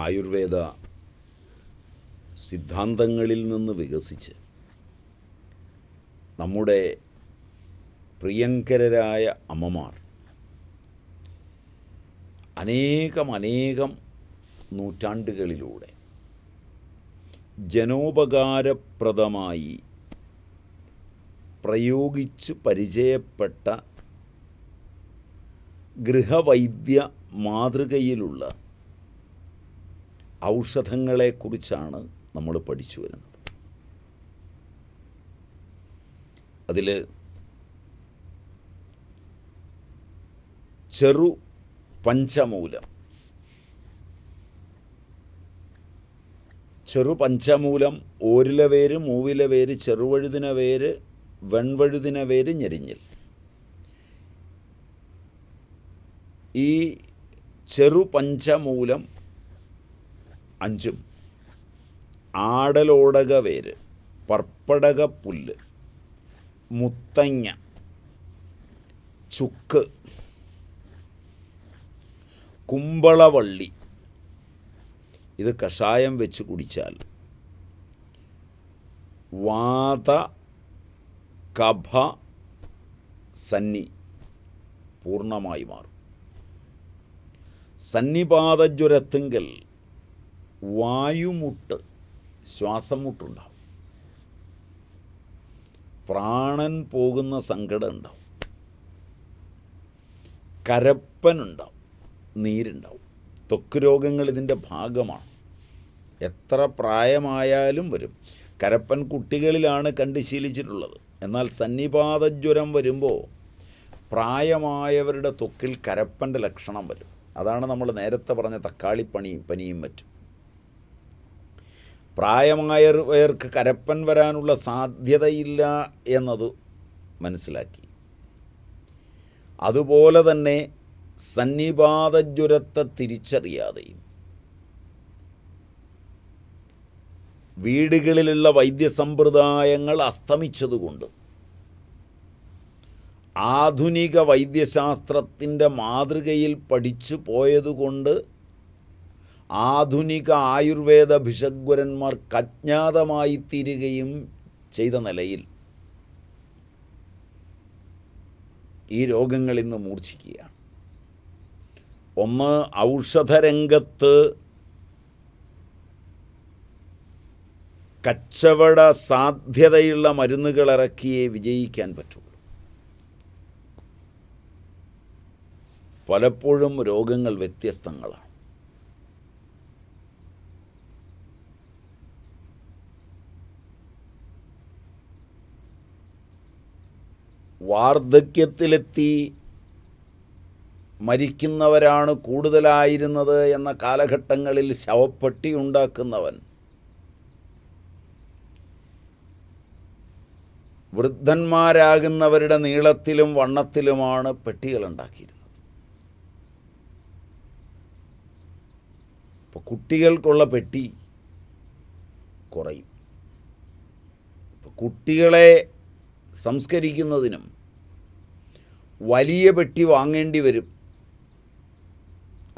ആയുർവേദ സിദ്ധാന്തങ്ങളിൽ നിന്ന് വികസിച്ച് നമ്മുടെ പ്രിയങ്കരരായ അമ്മമാർ അനേകം അനേകം നൂറ്റാണ്ടുകളിലൂടെ ജനോപകാരപ്രദമായി പ്രയോഗിച്ച് പരിചയപ്പെട്ട ഗൃഹവൈദ്യ മാതൃകയിലുള്ള ഔഷധങ്ങളെക്കുറിച്ചാണ് നമ്മൾ പഠിച്ചു വരുന്നത് അതിൽ ചെറു പഞ്ചമൂലം ചെറു പഞ്ചമൂലം ഓരില വേര് മൂവില വേര് ചെറുവഴുതിന വേര് വെൺവഴുതിന വേര് ഞെരിഞ്ഞിൽ ഈ ചെറു പഞ്ചമൂലം അഞ്ചും ആടലോടക വേര് പർപ്പടക പുല്ല് മുത്തങ്ങ ചുക്ക് കുമ്പളവള്ളി ഇത് കഷായം വെച്ച് കുടിച്ചാൽ വാത കഭ സന്നി പൂർണ്ണമായി മാറും സന്നിപാതജ്വരത്തെങ്കിൽ വായുമുട്ട് ശ്വാസം മുട്ടുണ്ടാവും പ്രാണൻ പോകുന്ന സങ്കടം ഉണ്ടാവും കരപ്പനുണ്ടാവും നീരുണ്ടാവും തൊക്ക് രോഗങ്ങൾ ഇതിൻ്റെ ഭാഗമാണ് എത്ര പ്രായമായാലും വരും കരപ്പൻ കുട്ടികളിലാണ് കണ്ട് ശീലിച്ചിട്ടുള്ളത് എന്നാൽ സന്നിപാതജ്വരം വരുമ്പോൾ പ്രായമായവരുടെ തൊക്കിൽ കരപ്പൻ്റെ ലക്ഷണം വരും അതാണ് നമ്മൾ നേരത്തെ പറഞ്ഞ തക്കാളിപ്പണിയും പനിയും മറ്റും പ്രായമായവർക്ക് കരപ്പൻ വരാനുള്ള സാധ്യതയില്ല എന്നത് മനസ്സിലാക്കി അതുപോലെ തന്നെ സന്നിപാതജ്വരത്തെ തിരിച്ചറിയാതെയും വീടുകളിലുള്ള വൈദ്യസമ്പ്രദായങ്ങൾ അസ്തമിച്ചതുകൊണ്ട് ആധുനിക വൈദ്യശാസ്ത്രത്തിൻ്റെ മാതൃകയിൽ പഠിച്ചു പോയതുകൊണ്ട് ആധുനിക ആയുർവേദ ഭിഷഗ്വരന്മാർക്ക് അജ്ഞാതമായി തീരുകയും ചെയ്ത നിലയിൽ ഈ രോഗങ്ങൾ ഇന്ന് മൂർച്ഛിക്കുകയാണ് ഒന്ന് ഔഷധരംഗത്ത് കച്ചവട സാധ്യതയുള്ള മരുന്നുകൾ ഇറക്കിയേ വിജയിക്കാൻ പറ്റുള്ളൂ പലപ്പോഴും രോഗങ്ങൾ വ്യത്യസ്തങ്ങളാണ് വാർദ്ധക്യത്തിലെത്തി മരിക്കുന്നവരാണ് കൂടുതലായിരുന്നത് എന്ന കാലഘട്ടങ്ങളിൽ ശവപ്പെട്ടി ഉണ്ടാക്കുന്നവൻ വൃദ്ധന്മാരാകുന്നവരുടെ നീളത്തിലും വണ്ണത്തിലുമാണ് പെട്ടികൾ ഉണ്ടാക്കിയിരുന്നത് ഇപ്പോൾ കുട്ടികൾക്കുള്ള പെട്ടി കുറയും കുട്ടികളെ സംസ്കരിക്കുന്നതിനും വലിയ പെട്ടി വാങ്ങേണ്ടി വരും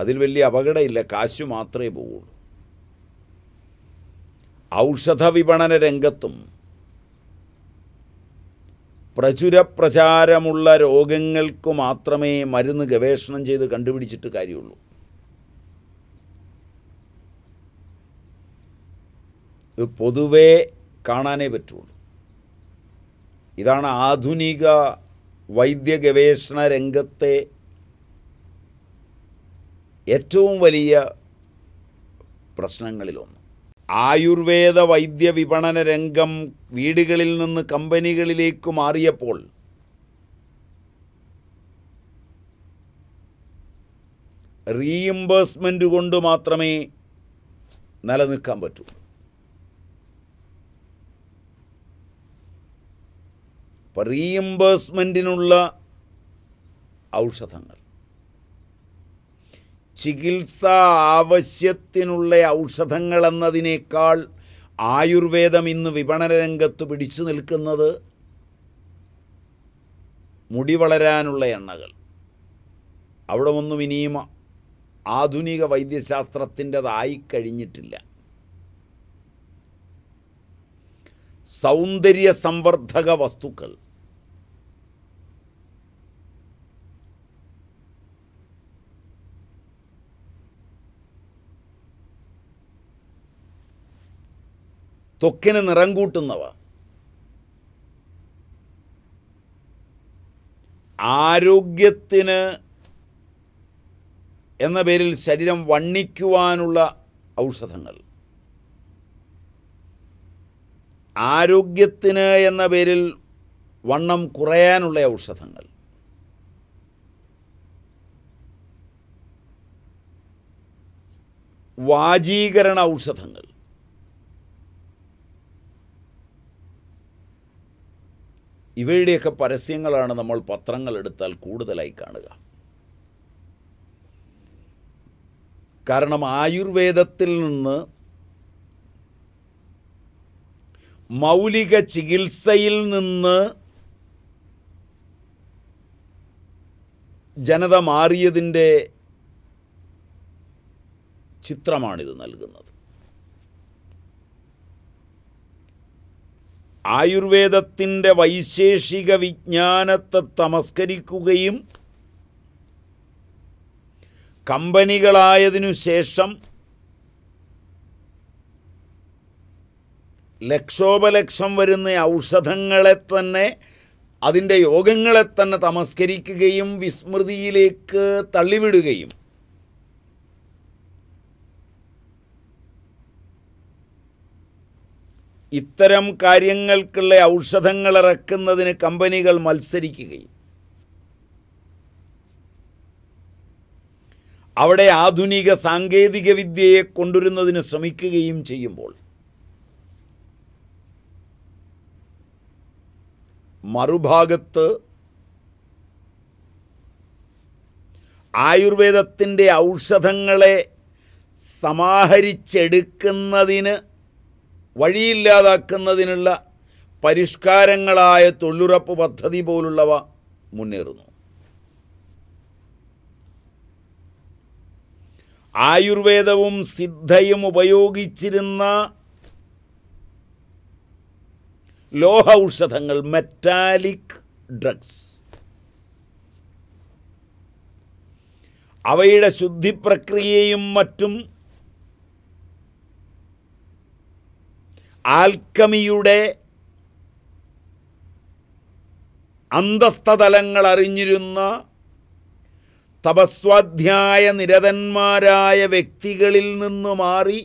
അതിൽ വലിയ അപകടമില്ല കാശ് മാത്രമേ പോവുള്ളൂ ഔഷധ വിപണന രംഗത്തും പ്രചുരപ്രചാരമുള്ള രോഗങ്ങൾക്ക് മാത്രമേ മരുന്ന് ഗവേഷണം ചെയ്ത് കണ്ടുപിടിച്ചിട്ട് കാര്യമുള്ളൂ ഇത് പൊതുവേ കാണാനേ പറ്റുള്ളൂ ഇതാണ് ആധുനിക വൈദ്യഗവേഷണ രംഗത്തെ ഏറ്റവും വലിയ പ്രശ്നങ്ങളിലൊന്ന് ആയുർവേദ വൈദ്യ വിപണന രംഗം വീടുകളിൽ നിന്ന് കമ്പനികളിലേക്ക് മാറിയപ്പോൾ റീഇംബേഴ്സ്മെൻ്റ് കൊണ്ട് മാത്രമേ നിലനിൽക്കാൻ പറ്റൂ അപ്പോൾ റീഇംബേഴ്സ്മെൻറ്റിനുള്ള ഔഷധങ്ങൾ ചികിത്സാ ആവശ്യത്തിനുള്ള ഔഷധങ്ങൾ എന്നതിനേക്കാൾ ആയുർവേദം ഇന്ന് വിപണന രംഗത്ത് പിടിച്ചു നിൽക്കുന്നത് മുടി വളരാനുള്ള എണ്ണകൾ അവിടെ ഒന്നും ഇനിയും ആധുനിക വൈദ്യശാസ്ത്രത്തിൻ്റെതായി കഴിഞ്ഞിട്ടില്ല സൗന്ദര്യ സംവർദ്ധക വസ്തുക്കൾ ത്വക്കിന് നിറം കൂട്ടുന്നവ ആരോഗ്യത്തിന് എന്ന പേരിൽ ശരീരം വണ്ണിക്കുവാനുള്ള ഔഷധങ്ങൾ ആരോഗ്യത്തിന് എന്ന പേരിൽ വണ്ണം കുറയാനുള്ള ഔഷധങ്ങൾ വാജീകരണ ഔഷധങ്ങൾ ഇവയുടെയൊക്കെ പരസ്യങ്ങളാണ് നമ്മൾ പത്രങ്ങളെടുത്താൽ കൂടുതലായി കാണുക കാരണം ആയുർവേദത്തിൽ നിന്ന് മൗലിക ചികിത്സയിൽ നിന്ന് ജനത മാറിയതിൻ്റെ ചിത്രമാണിത് നൽകുന്നത് ആയുർവേദത്തിൻ്റെ വൈശേഷിക വിജ്ഞാനത്തെ തമസ്കരിക്കുകയും കമ്പനികളായതിനു ശേഷം ലക്ഷോപലക്ഷം വരുന്ന ഔഷധങ്ങളെ തന്നെ അതിൻ്റെ യോഗങ്ങളെ തന്നെ തമസ്കരിക്കുകയും വിസ്മൃതിയിലേക്ക് തള്ളിവിടുകയും ഇത്തരം കാര്യങ്ങൾക്കുള്ള ഔഷധങ്ങൾ ഇറക്കുന്നതിന് കമ്പനികൾ മത്സരിക്കുകയും അവിടെ ആധുനിക സാങ്കേതിക വിദ്യയെ കൊണ്ടുവരുന്നതിന് ശ്രമിക്കുകയും ചെയ്യുമ്പോൾ മറുഭാഗത്ത് ആയുർവേദത്തിൻ്റെ ഔഷധങ്ങളെ സമാഹരിച്ചെടുക്കുന്നതിന് വഴിയില്ലാതാക്കുന്നതിനുള്ള പരിഷ്കാരങ്ങളായ തൊഴിലുറപ്പ് പദ്ധതി പോലുള്ളവ മുന്നേറുന്നു ആയുർവേദവും സിദ്ധയും ഉപയോഗിച്ചിരുന്ന ലോഹ ഔഷധങ്ങൾ മെറ്റാലിക് ഡ്രഗ്സ് അവയുടെ ശുദ്ധിപ്രക്രിയയും മറ്റും ആൽക്കമിയുടെ അന്തസ്ഥതലങ്ങൾ അറിഞ്ഞിരുന്ന തപസ്വാധ്യായ നിരതന്മാരായ വ്യക്തികളിൽ നിന്ന് മാറി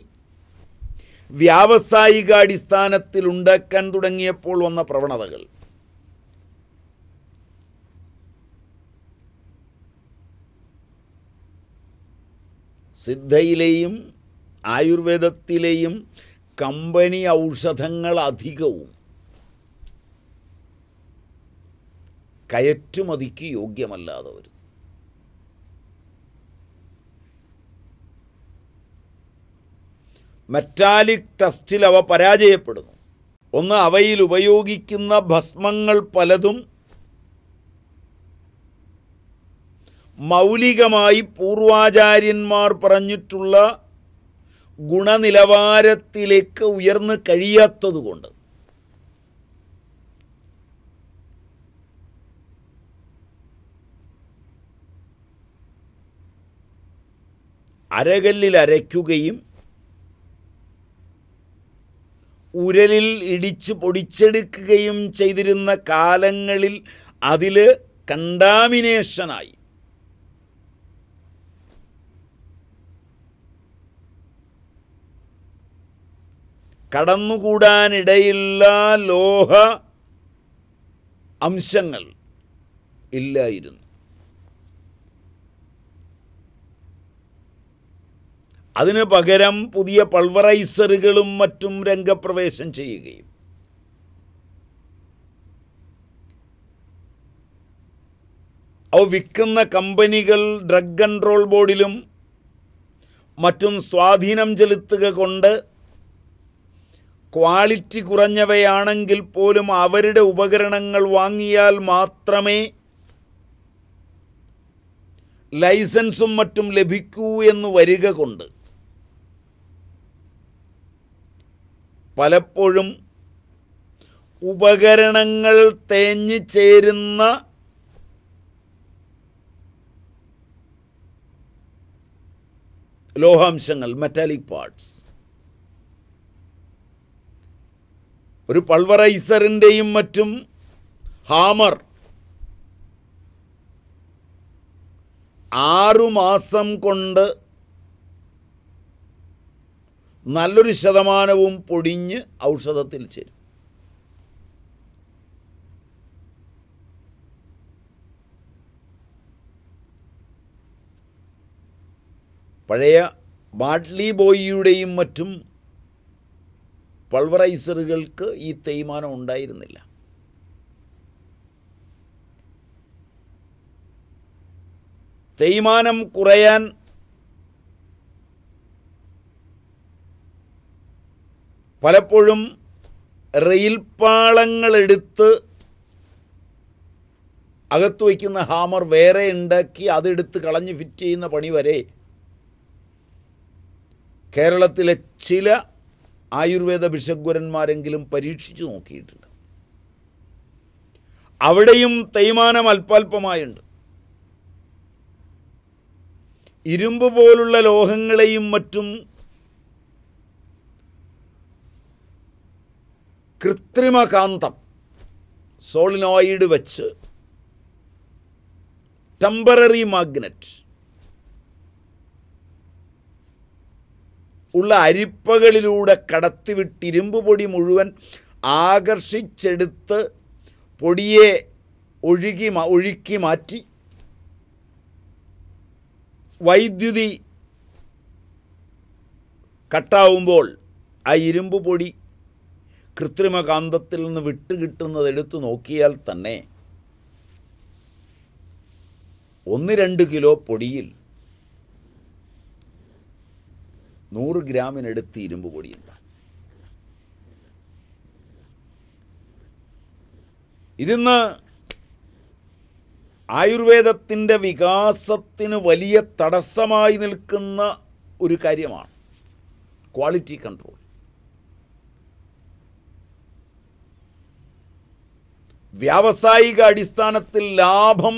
വ്യാവസായികാടിസ്ഥാനത്തിൽ ഉണ്ടാക്കാൻ തുടങ്ങിയപ്പോൾ വന്ന പ്രവണതകൾ സിദ്ധയിലെയും ആയുർവേദത്തിലെയും കമ്പനി ഔഷധങ്ങൾ അധികവും കയറ്റുമതിക്ക് യോഗ്യമല്ലാതെ വരും മെറ്റാലിക് ടെസ്റ്റിൽ അവ പരാജയപ്പെടുന്നു ഒന്ന് അവയിൽ ഉപയോഗിക്കുന്ന ഭസ്മങ്ങൾ പലതും മൗലികമായി പൂർവാചാര്യന്മാർ പറഞ്ഞിട്ടുള്ള ഗുണനിലവാരത്തിലേക്ക് ഉയർന്നു കഴിയാത്തതുകൊണ്ട് അരകല്ലിൽ അരയ്ക്കുകയും ഉരലിൽ ഇടിച്ച് പൊടിച്ചെടുക്കുകയും ചെയ്തിരുന്ന കാലങ്ങളിൽ അതിൽ കണ്ടാമിനേഷനായി കടന്നുകൂടാനിടയില്ല ലോഹ അംശങ്ങൾ ഇല്ലായിരുന്നു അതിന് പകരം പുതിയ പൾവറൈസറുകളും മറ്റും രംഗപ്രവേശം ചെയ്യുകയും അവ വിൽക്കുന്ന കമ്പനികൾ ഡ്രഗ് കൺട്രോൾ ബോർഡിലും മറ്റും സ്വാധീനം ചെലുത്തുക കൊണ്ട് ക്വാളിറ്റി കുറഞ്ഞവയാണെങ്കിൽ പോലും അവരുടെ ഉപകരണങ്ങൾ വാങ്ങിയാൽ മാത്രമേ ലൈസൻസും മറ്റും ലഭിക്കൂ എന്ന് വരിക കൊണ്ട് പലപ്പോഴും ഉപകരണങ്ങൾ തേഞ്ഞു ചേരുന്ന ലോഹാംശങ്ങൾ മെറ്റാലിക് പാർട്സ് ഒരു പൾവറൈസറിൻ്റെയും മറ്റും ഹാമർ ആറുമാസം കൊണ്ട് നല്ലൊരു ശതമാനവും പൊടിഞ്ഞ് ഔഷധത്തിൽ ചേരും പഴയ ബാഡ്ലി ബോയിയുടെയും മറ്റും പൾവറൈസറുകൾക്ക് ഈ തേയ്മാനം ഉണ്ടായിരുന്നില്ല തേയ്മാനം കുറയാൻ പലപ്പോഴും റെയിൽപ്പാളങ്ങളെടുത്ത് അകത്ത് വയ്ക്കുന്ന ഹാമർ വേറെ ഉണ്ടാക്കി അതെടുത്ത് കളഞ്ഞ് ഫിറ്റ് ചെയ്യുന്ന പണി വരെ കേരളത്തിലെ ചില ആയുർവേദ ഭിഷഗ്വരന്മാരെങ്കിലും പരീക്ഷിച്ചു നോക്കിയിട്ടുണ്ട് അവിടെയും തേയ്മാനം അല്പാൽപമായുണ്ട് ഇരുമ്പ് പോലുള്ള ലോഹങ്ങളെയും മറ്റും കൃത്രിമകാന്തം സോളിനോയിഡ് വച്ച് ടെമ്പററി മാഗ്നറ്റ് ഉള്ള അരിപ്പകളിലൂടെ കടത്തിവിട്ട് ഇരുമ്പ് പൊടി മുഴുവൻ ആകർഷിച്ചെടുത്ത് പൊടിയെ ഒഴുകി ഒഴുക്കി മാറ്റി വൈദ്യുതി കട്ടാവുമ്പോൾ ആ ഇരുമ്പ് പൊടി കൃത്രിമകാന്തത്തിൽ നിന്ന് വിട്ടുകിട്ടുന്നത് എടുത്തു നോക്കിയാൽ തന്നെ ഒന്ന് രണ്ട് കിലോ പൊടിയിൽ നൂറ് ഗ്രാമിനടുത്ത് ഇരുമ്പ് പൊടിയുണ്ട് ഇതിന്ന് ആയുർവേദത്തിൻ്റെ വികാസത്തിന് വലിയ തടസ്സമായി നിൽക്കുന്ന ഒരു കാര്യമാണ് ക്വാളിറ്റി കൺട്രോൾ വ്യാവസായിക അടിസ്ഥാനത്തിൽ ലാഭം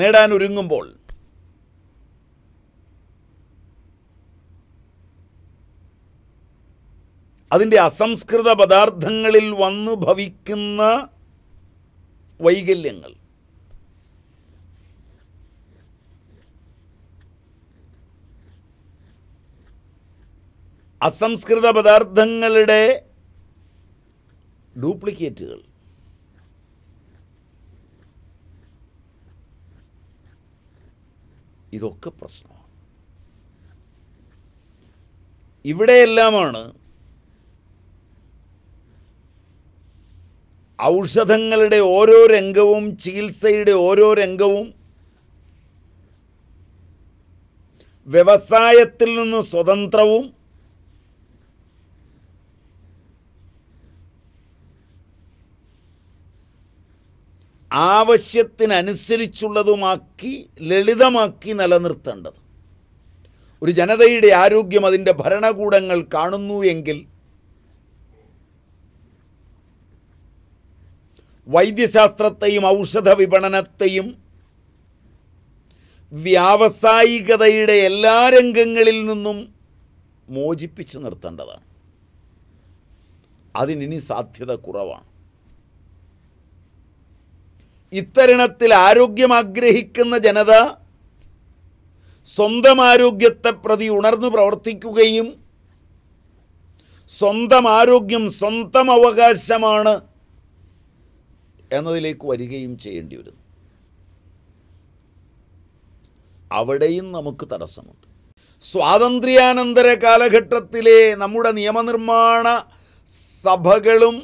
നേടാൻ ഒരുങ്ങുമ്പോൾ അതിൻ്റെ അസംസ്കൃത പദാർത്ഥങ്ങളിൽ വന്നു ഭവിക്കുന്ന വൈകല്യങ്ങൾ അസംസ്കൃത പദാർത്ഥങ്ങളുടെ ഡ്യൂപ്ലിക്കേറ്റുകൾ ഇതൊക്കെ പ്രശ്നമാണ് ഇവിടെയെല്ലാമാണ് ഔഷധങ്ങളുടെ ഓരോ രംഗവും ചികിത്സയുടെ ഓരോ രംഗവും വ്യവസായത്തിൽ നിന്ന് സ്വതന്ത്രവും ആവശ്യത്തിനനുസരിച്ചുള്ളതുമാക്കി ലളിതമാക്കി നിലനിർത്തേണ്ടത് ഒരു ജനതയുടെ ആരോഗ്യം അതിൻ്റെ ഭരണകൂടങ്ങൾ കാണുന്നു എങ്കിൽ വൈദ്യശാസ്ത്രത്തെയും ഔഷധ വിപണനത്തെയും വ്യാവസായികതയുടെ എല്ലാ രംഗങ്ങളിൽ നിന്നും മോചിപ്പിച്ചു നിർത്തേണ്ടതാണ് അതിനി സാധ്യത കുറവാണ് ഇത്തരണത്തിൽ ആരോഗ്യം ആഗ്രഹിക്കുന്ന ജനത സ്വന്തം ആരോഗ്യത്തെ പ്രതി ഉണർന്നു പ്രവർത്തിക്കുകയും സ്വന്തം ആരോഗ്യം സ്വന്തം അവകാശമാണ് എന്നതിലേക്ക് വരികയും ചെയ്യേണ്ടി വരുന്നു അവിടെയും നമുക്ക് തടസ്സമുണ്ട് സ്വാതന്ത്ര്യാനന്തര കാലഘട്ടത്തിലെ നമ്മുടെ നിയമനിർമ്മാണ സഭകളും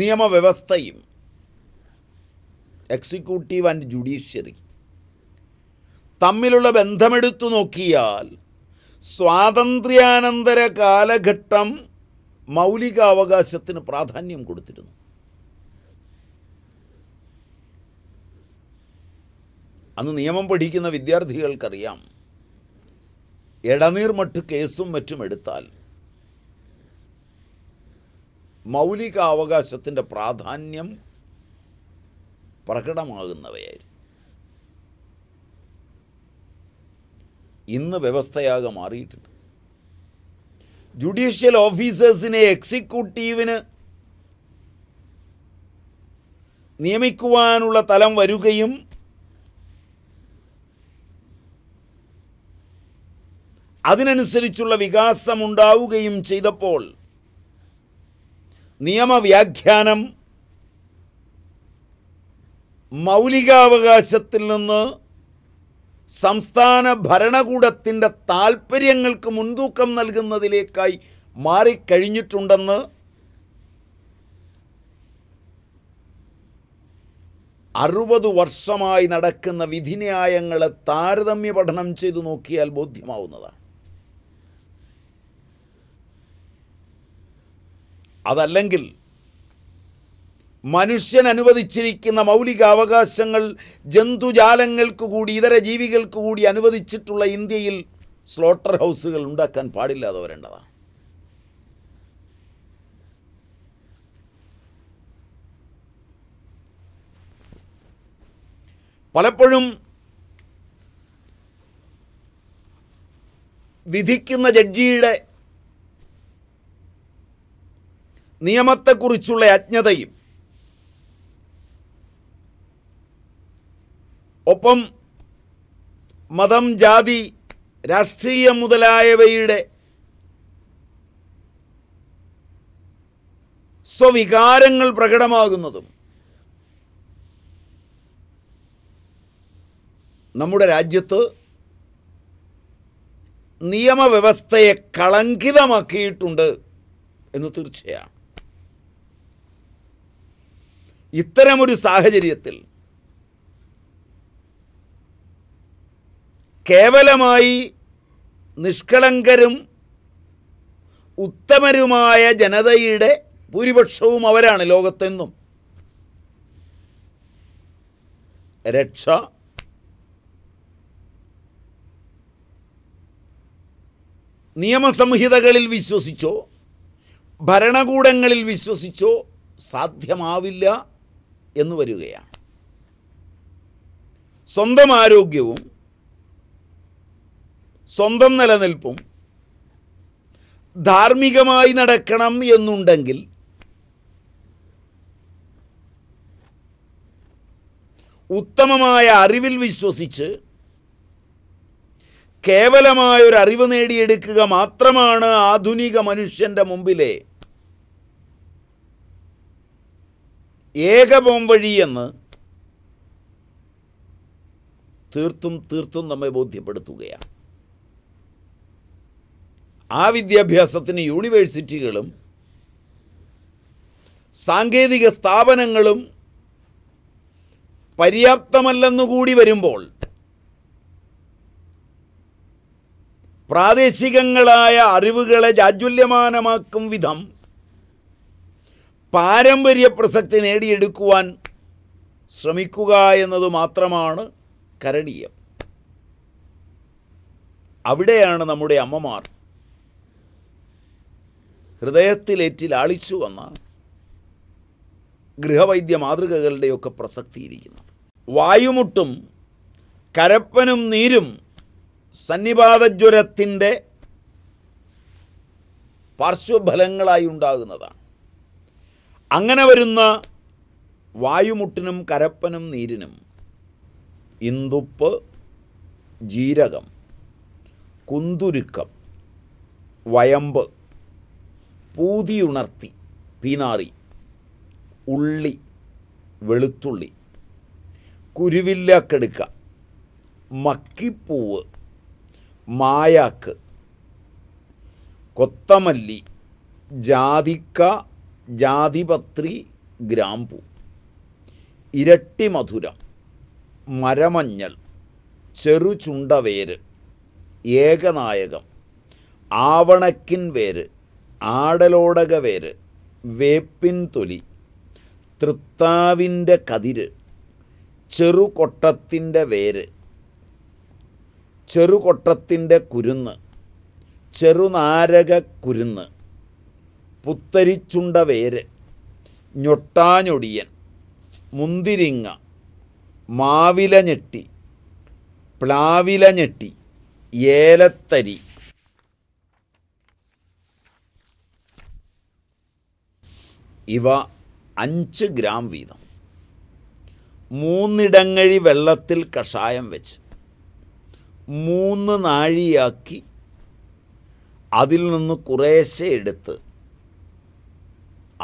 നിയമവ്യവസ്ഥയും എക്സിക്യൂട്ടീവ് ആൻഡ് ജുഡീഷ്യറി തമ്മിലുള്ള ബന്ധമെടുത്തു നോക്കിയാൽ സ്വാതന്ത്ര്യാനന്തര കാലഘട്ടം മൗലികാവകാശത്തിന് പ്രാധാന്യം കൊടുത്തിരുന്നു അന്ന് നിയമം പഠിക്കുന്ന വിദ്യാർത്ഥികൾക്കറിയാം ഇടനീർമട്ട് കേസും മറ്റും എടുത്താൽ മൗലികാവകാശത്തിൻ്റെ പ്രാധാന്യം പ്രകടമാകുന്നവയായിരുന്നു ഇന്ന് വ്യവസ്ഥയാകെ മാറിയിട്ടുണ്ട് ജുഡീഷ്യൽ ഓഫീസേഴ്സിനെ എക്സിക്യൂട്ടീവിന് നിയമിക്കുവാനുള്ള തലം വരികയും അതിനനുസരിച്ചുള്ള വികാസമുണ്ടാവുകയും ചെയ്തപ്പോൾ നിയമവ്യാഖ്യാനം മൗലികാവകാശത്തിൽ നിന്ന് സംസ്ഥാന ഭരണകൂടത്തിൻ്റെ താൽപ്പര്യങ്ങൾക്ക് മുൻതൂക്കം നൽകുന്നതിലേക്കായി മാറിക്കഴിഞ്ഞിട്ടുണ്ടെന്ന് അറുപത് വർഷമായി നടക്കുന്ന വിധിന്യായങ്ങളെ താരതമ്യ പഠനം ചെയ്തു നോക്കിയാൽ ബോധ്യമാവുന്നതാണ് അതല്ലെങ്കിൽ മനുഷ്യൻ അനുവദിച്ചിരിക്കുന്ന മൗലിക അവകാശങ്ങൾ ജന്തുജാലങ്ങൾക്ക് കൂടി ഇതര ജീവികൾക്ക് കൂടി അനുവദിച്ചിട്ടുള്ള ഇന്ത്യയിൽ സ്ലോട്ടർ ഹൗസുകൾ ഉണ്ടാക്കാൻ പാടില്ലാതെ വരേണ്ടതാണ് പലപ്പോഴും വിധിക്കുന്ന ജഡ്ജിയുടെ നിയമത്തെക്കുറിച്ചുള്ള അജ്ഞതയും ഒപ്പം മതം ജാതി രാഷ്ട്രീയം മുതലായവയുടെ സ്വവികാരങ്ങൾ പ്രകടമാകുന്നതും നമ്മുടെ രാജ്യത്ത് നിയമവ്യവസ്ഥയെ കളങ്കിതമാക്കിയിട്ടുണ്ട് എന്ന് തീർച്ചയാണ് ഇത്തരമൊരു സാഹചര്യത്തിൽ കേവലമായി നിഷ്കളങ്കരും ഉത്തമരുമായ ജനതയുടെ ഭൂരിപക്ഷവും അവരാണ് ലോകത്തെന്നും രക്ഷ നിയമസംഹിതകളിൽ വിശ്വസിച്ചോ ഭരണകൂടങ്ങളിൽ വിശ്വസിച്ചോ സാധ്യമാവില്ല എന്ന് വരികയാണ് സ്വന്തം ആരോഗ്യവും സ്വന്തം നിലനിൽപ്പും ധാർമ്മികമായി നടക്കണം എന്നുണ്ടെങ്കിൽ ഉത്തമമായ അറിവിൽ വിശ്വസിച്ച് കേവലമായൊരു അറിവ് നേടിയെടുക്കുക മാത്രമാണ് ആധുനിക മനുഷ്യൻ്റെ മുമ്പിലെ ഏകപോം വഴിയെന്ന് തീർത്തും തീർത്തും നമ്മെ ബോധ്യപ്പെടുത്തുകയാണ് ആ വിദ്യാഭ്യാസത്തിന് യൂണിവേഴ്സിറ്റികളും സാങ്കേതിക സ്ഥാപനങ്ങളും പര്യാപ്തമല്ലെന്നുകൂടി വരുമ്പോൾ പ്രാദേശികങ്ങളായ അറിവുകളെ ജാജ്വല്യമാനമാക്കും വിധം പാരമ്പര്യ പ്രസക്തി നേടിയെടുക്കുവാൻ ശ്രമിക്കുക എന്നത് മാത്രമാണ് കരണീയം അവിടെയാണ് നമ്മുടെ അമ്മമാർ ഹൃദയത്തിലേറ്റിൽ ലാളിച്ചു വന്ന ഗൃഹവൈദ്യ മാതൃകകളുടെയൊക്കെ പ്രസക്തിയിരിക്കുന്നത് വായുമുട്ടും കരപ്പനും നീരും സന്നിപാതജ്വരത്തിൻ്റെ പാർശ്വഫലങ്ങളായി ഉണ്ടാകുന്നതാണ് അങ്ങനെ വരുന്ന വായുമുട്ടിനും കരപ്പനും നീരിനും ഇന്തുപ്പ് ജീരകം കുന്തുരുക്കം വയമ്പ് പൂതിയുണർത്തി പീനാറി ഉള്ളി വെളുത്തുള്ളി കുരുവില്ലാക്കെടുക്ക മക്കിപ്പൂവ് മായാക്ക് കൊത്തമല്ലി ജാതിക്ക ജാതിപത്രി ഗ്രാമ്പു മധുരം മരമഞ്ഞൾ ചെറുചുണ്ടവേര് ഏകനായകം ആവണക്കിൻ വേര് ആടലോടക വേര് വേപ്പിൻ തൊലി തൃത്താവിൻ്റെ കതിര് ചെറുകൊട്ടത്തിൻ്റെ വേര് ചെറുകൊട്ടത്തിൻ്റെ കുരുന്ന് ചെറുനാരക കുരുന്ന് പുത്തരിച്ചുണ്ട വേര് ഞൊട്ടാഞ്ഞൊടിയൻ മുന്തിരിങ്ങ മാവില ഞെട്ടി പ്ലാവില ഞെട്ടി ഏലത്തരി ഇവ അഞ്ച് ഗ്രാം വീതം മൂന്നിടങ്ങഴി വെള്ളത്തിൽ കഷായം വെച്ച് മൂന്ന് നാഴിയാക്കി അതിൽ നിന്ന് കുറേശ്ശെ എടുത്ത്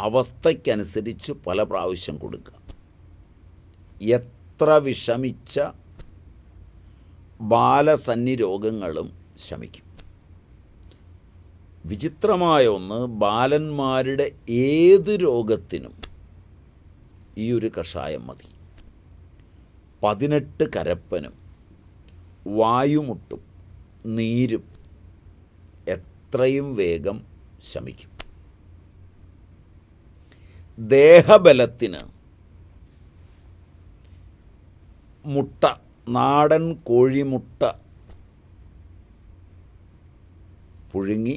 അവസ്ഥയ്ക്കനുസരിച്ച് പല പ്രാവശ്യം കൊടുക്കുക എത്ര വിഷമിച്ച ബാലസന്നി രോഗങ്ങളും ശമിക്കും വിചിത്രമായ ഒന്ന് ബാലന്മാരുടെ ഏത് രോഗത്തിനും ഈ ഒരു കഷായം മതി പതിനെട്ട് കരപ്പനും വായുമുട്ടും നീരും എത്രയും വേഗം ശമിക്കും ദേഹബലത്തിന് മുട്ട നാടൻ കോഴിമുട്ട പുഴുങ്ങി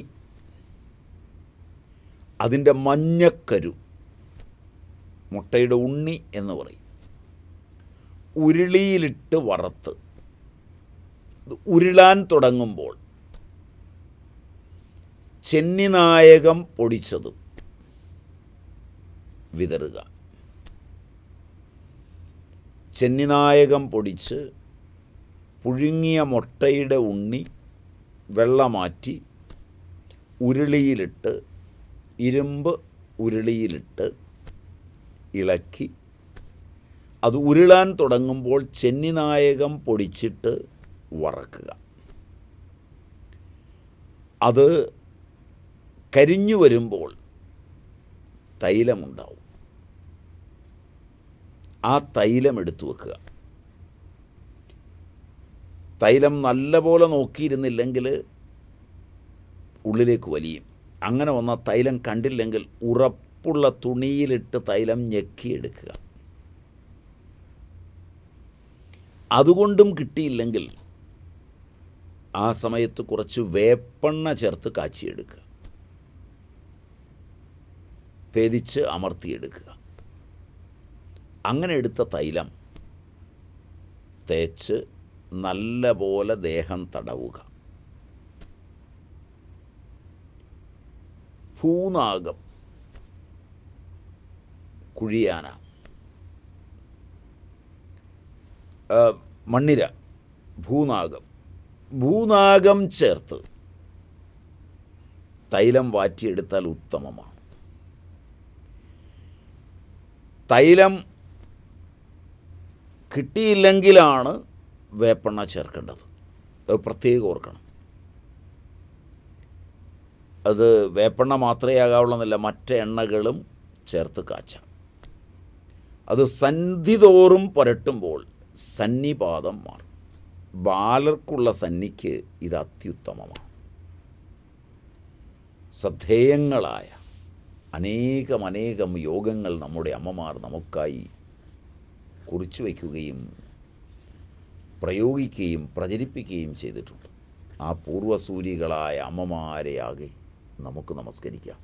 അതിൻ്റെ മഞ്ഞക്കരു മുട്ടയുടെ ഉണ്ണി എന്ന് പറയും ഉരുളിയിലിട്ട് വറുത്ത് ഉരുളാൻ തുടങ്ങുമ്പോൾ ചെന്നിനായകം പൊടിച്ചതും വിതറുക ചെന്നിനായകം പൊടിച്ച് പുഴുങ്ങിയ മുട്ടയുടെ ഉണ്ണി വെള്ളമാറ്റി ഉരുളിയിലിട്ട് ഇരുമ്പ് ഉരുളിയിലിട്ട് ഇളക്കി അത് ഉരുളാൻ തുടങ്ങുമ്പോൾ ചെന്നിനായകം പൊടിച്ചിട്ട് വറക്കുക അത് കരിഞ്ഞു വരുമ്പോൾ തൈലമുണ്ടാവും ആ തൈലം എടുത്തു വെക്കുക തൈലം നല്ലപോലെ നോക്കിയിരുന്നില്ലെങ്കിൽ ഉള്ളിലേക്ക് വലിയും അങ്ങനെ വന്ന തൈലം കണ്ടില്ലെങ്കിൽ ഉറപ്പുള്ള തുണിയിലിട്ട് തൈലം ഞെക്കിയെടുക്കുക അതുകൊണ്ടും കിട്ടിയില്ലെങ്കിൽ ആ സമയത്ത് കുറച്ച് വേപ്പെണ്ണ ചേർത്ത് കാച്ചിയെടുക്കുക പേതിച്ച് അമർത്തിയെടുക്കുക അങ്ങനെ എടുത്ത തൈലം തേച്ച് നല്ല പോലെ ദേഹം തടവുക ഭൂനാഗം കുഴിയാന മണ്ണിര ഭൂനാഗം ഭൂനാഗം ചേർത്ത് തൈലം വാറ്റിയെടുത്താൽ ഉത്തമമാണ് തൈലം കിട്ടിയില്ലെങ്കിലാണ് വേപ്പെണ്ണ ചേർക്കേണ്ടത് അത് പ്രത്യേകം ഓർക്കണം അത് വേപ്പെണ്ണ മാത്രമേ ആകാവുള്ളെന്നില്ല മറ്റ് എണ്ണകളും ചേർത്ത് കാച്ചാം അത് സന്ധി തോറും പുരട്ടുമ്പോൾ സന്നിപാതം മാറും ബാലർക്കുള്ള സന്നിക്ക് ഇത് അത്യുത്തമമാണ് ശ്രദ്ധേയങ്ങളായ അനേകം യോഗങ്ങൾ നമ്മുടെ അമ്മമാർ നമുക്കായി കുറിച്ചു വയ്ക്കുകയും പ്രയോഗിക്കുകയും പ്രചരിപ്പിക്കുകയും ചെയ്തിട്ടുണ്ട് ആ പൂർവ്വസൂരികളായ അമ്മമാരെയാകെ 飲もくのもつけに行きゃ。